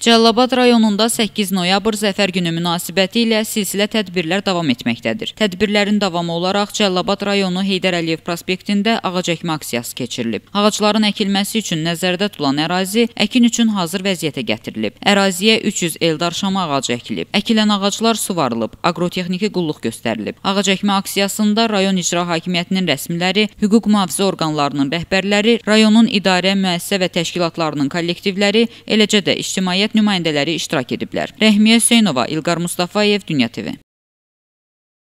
Cəllabad rayonunda 8 noyabr Zəfər günü münasibəti ilə silsilə tədbirlər davam etməkdədir. Tədbirlərin davamı olaraq Cəllabad rayonu Heydər Əliyev prospektində ağac əkmə aksiyası keçirilib. Ağacların əkilməsi üçün nəzərdə tutulan ərazi əkin üçün hazır vəziyyətə gətirilib. Əraziyə 300 eldar şama ağacı əkilib. Əkilən ağaclar suvarılıb, aqrotexniki qulluq göstərilib. Ağac əkmə aksiyasında rayon icra hakimiyyətinin rəsmiləri, hüquq mühafizə orqanlarının rəhbərləri, rayonun idarə, müəssisə və təşkilatlarının kollektivləri, eləcə də ictimaiyyət dövlət nümayəndələri iştirak ediblər. Rəhmiyə Hüseynova, İlqar Mustafayev, Dünya TV.